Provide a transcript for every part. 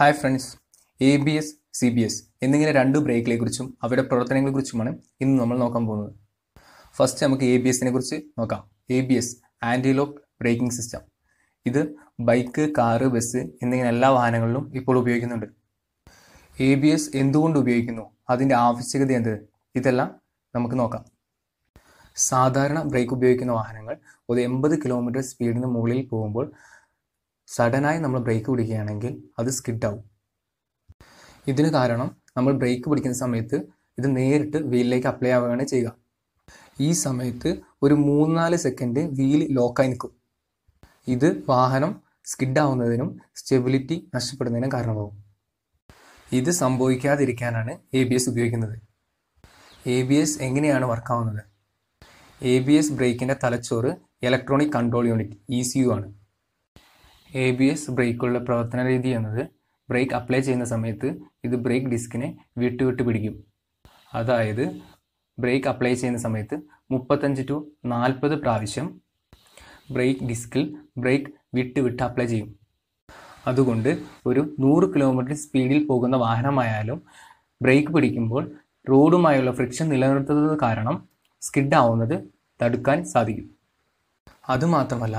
hi friends A B S C B S എന്നിങ്ങനെ രണ്ട് ബ്രേക്കിനെക്കുറിച്ചും അവരുടെ പ്രവർത്തനങ്ങളെക്കുറിച്ചുമാണ് ഇന്ന് നമ്മൾ നോക്കാൻ പോകുന്നത് ഫസ്റ്റ് നമുക്ക് എ ബി എസിനെ കുറിച്ച് നോക്കാം A B S antilock braking system ഇത് ബൈക്ക് കാറ് ബസ് എന്നിങ്ങനെ എല്ലാ വാഹനങ്ങളിലും ഇപ്പോൾ ഉപയോഗിക്കുന്നുണ്ട് എ ബി എസ് എന്തുകൊണ്ട് ഉപയോഗിക്കുന്നു അതിൻ്റെ ആവശ്യകത എന്ത് ഇതെല്ലാം നമുക്ക് നോക്കാം സാധാരണ ബ്രേക്ക് ഉപയോഗിക്കുന്ന വാഹനങ്ങൾ ഒരു എൺപത് കിലോമീറ്റർ സ്പീഡിന് മുകളിൽ പോകുമ്പോൾ സഡനായി നമ്മൾ ബ്രേക്ക് പിടിക്കുകയാണെങ്കിൽ അത് സ്കിഡാവും ഇതിന് കാരണം നമ്മൾ ബ്രേക്ക് പിടിക്കുന്ന സമയത്ത് ഇത് നേരിട്ട് വീലിലേക്ക് അപ്ലൈ ആവുകയാണ് ചെയ്യുക ഈ സമയത്ത് ഒരു മൂന്നാല് സെക്കൻഡ് വീൽ ലോക്കായി നിൽക്കും ഇത് വാഹനം സ്കിഡാവുന്നതിനും സ്റ്റെബിലിറ്റി നഷ്ടപ്പെടുന്നതിനും കാരണമാകും ഇത് സംഭവിക്കാതിരിക്കാനാണ് എ ബി എസ് ഉപയോഗിക്കുന്നത് എ ബി എസ് എങ്ങനെയാണ് വർക്കാവുന്നത് എ ബി എസ് ബ്രേക്കിൻ്റെ തലച്ചോറ് electronic control unit E C U ആണ് എ ബി എസ് ബ്രേക്കുകളുടെ പ്രവർത്തന രീതി എന്നത് ബ്രേക്ക് അപ്ലൈ ചെയ്യുന്ന സമയത്ത് ഇത് ബ്രേക്ക് ഡിസ്കിനെ വിട്ടുവിട്ട് പിടിക്കും അതായത് ബ്രേക്ക് അപ്ലൈ ചെയ്യുന്ന സമയത്ത് മുപ്പത്തഞ്ച് ടു നാൽപ്പത് പ്രാവശ്യം ബ്രേക്ക് ഡിസ്കിൽ ബ്രേക്ക് വിട്ട് വിട്ട് അപ്ലൈ ചെയ്യും അതുകൊണ്ട് ഒരു നൂറ് കിലോമീറ്റർ സ്പീഡിൽ പോകുന്ന വാഹനമായാലും ബ്രേക്ക് പിടിക്കുമ്പോൾ റോഡുമായുള്ള ഫ്രിക്ഷൻ നിലനിർത്തുന്നത് കാരണം സ്കിഡ് ആവുന്നത് തടുക്കാൻ സാധിക്കും അതുമാത്രമല്ല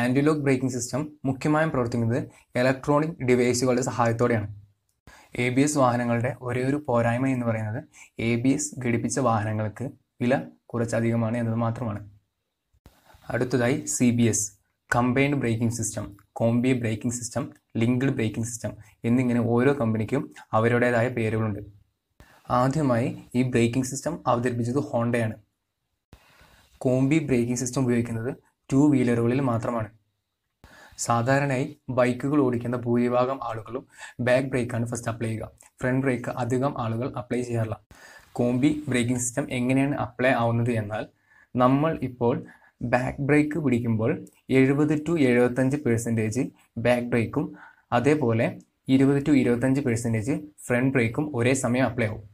ആൻറ്റിലോക്ക് ബ്രേക്കിംഗ് സിസ്റ്റം മുഖ്യമായും പ്രവർത്തിക്കുന്നത് ഇലക്ട്രോണിക് ഡിവൈസുകളുടെ സഹായത്തോടെയാണ് എ ബി എസ് വാഹനങ്ങളുടെ ഒരേ ഒരു പോരായ്മ എന്ന് പറയുന്നത് എ ബി എസ് ഘടിപ്പിച്ച വാഹനങ്ങൾക്ക് വില കുറച്ചധികമാണ് എന്നത് മാത്രമാണ് അടുത്തതായി C B S combined braking system combi braking system linked braking system എന്നിങ്ങനെ ഓരോ കമ്പനിക്കും അവരുടേതായ പേരുകളുണ്ട് ആദ്യമായി ഈ ബ്രേക്കിംഗ് സിസ്റ്റം അവതരിപ്പിച്ചത് ഹോണ്ടയാണ് കോംബി ബ്രേക്കിംഗ് സിസ്റ്റം ഉപയോഗിക്കുന്നത് ടു വീലറുകളിൽ മാത്രമാണ് സാധാരണയായി ബൈക്കുകൾ ഓടിക്കുന്ന ഭൂരിഭാഗം ആളുകളും ബാക്ക് ബ്രേക്കാണ് ഫസ്റ്റ് അപ്ലൈ ചെയ്യുക ഫ്രണ്ട് ബ്രേക്ക് അധികം ആളുകൾ അപ്ലൈ ചെയ്യാറില്ല കോംബി ബ്രേക്കിംഗ് സിസ്റ്റം എങ്ങനെയാണ് അപ്ലൈ ആവുന്നത് എന്നാൽ നമ്മൾ ഇപ്പോൾ ബാക്ക് ബ്രേക്ക് പിടിക്കുമ്പോൾ എഴുപത് ടു എഴുപത്തഞ്ച് പെർസെൻറ്റേജ് ബാക്ക് ബ്രേക്കും അതേപോലെ ഇരുപത് ടു ഇരുപത്തഞ്ച് പെർസെൻറ്റേജ് ഫ്രണ്ട് ബ്രേക്കും ഒരേ സമയം അപ്ലൈ ആവും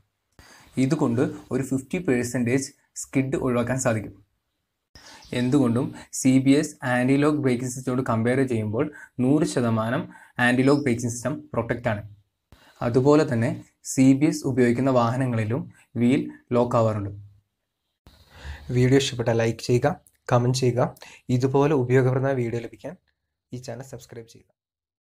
ഇതുകൊണ്ട് ഒരു ഫിഫ്റ്റി പെർസെൻറ്റേജ് സ്കിഡ് ഒഴിവാക്കാൻ സാധിക്കും എന്തുകൊണ്ടും C B S antilock braking സിസ്റ്റോട് കമ്പയർ ചെയ്യുമ്പോൾ നൂറ് ശതമാനം ആൻറ്റിലോക്ക് ബ്രേക്കിംഗ് സിസ്റ്റം പ്രൊട്ടക്റ്റ് ആണ് അതുപോലെ തന്നെ സി ബി എസ് ഉപയോഗിക്കുന്ന വാഹനങ്ങളിലും വീൽ ലോക്ക് ആവാറുണ്ട് വീഡിയോ ഇഷ്ടപ്പെട്ട ലൈക്ക് ചെയ്യുക കമൻറ്റ് ചെയ്യുക ഇതുപോലെ ഉപയോഗപ്രദമായ വീഡിയോ ലഭിക്കാൻ ഈ ചാനൽ സബ്സ്ക്രൈബ് ചെയ്യുക